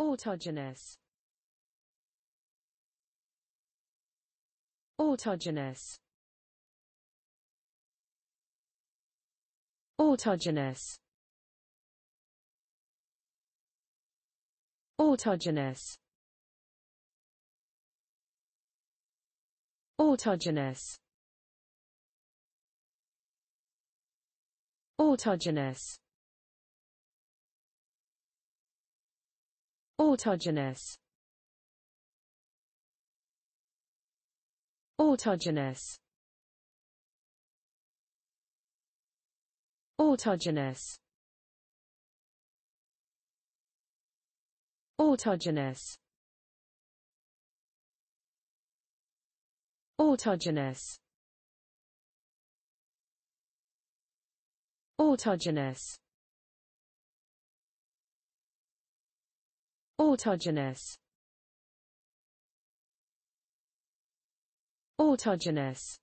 Autogenous Autogenous Autogenous Autogenous Autogenous Autogenous Autogenous Autogenous Autogenous Autogenous Autogenous Autogenous Autogenous Autogenous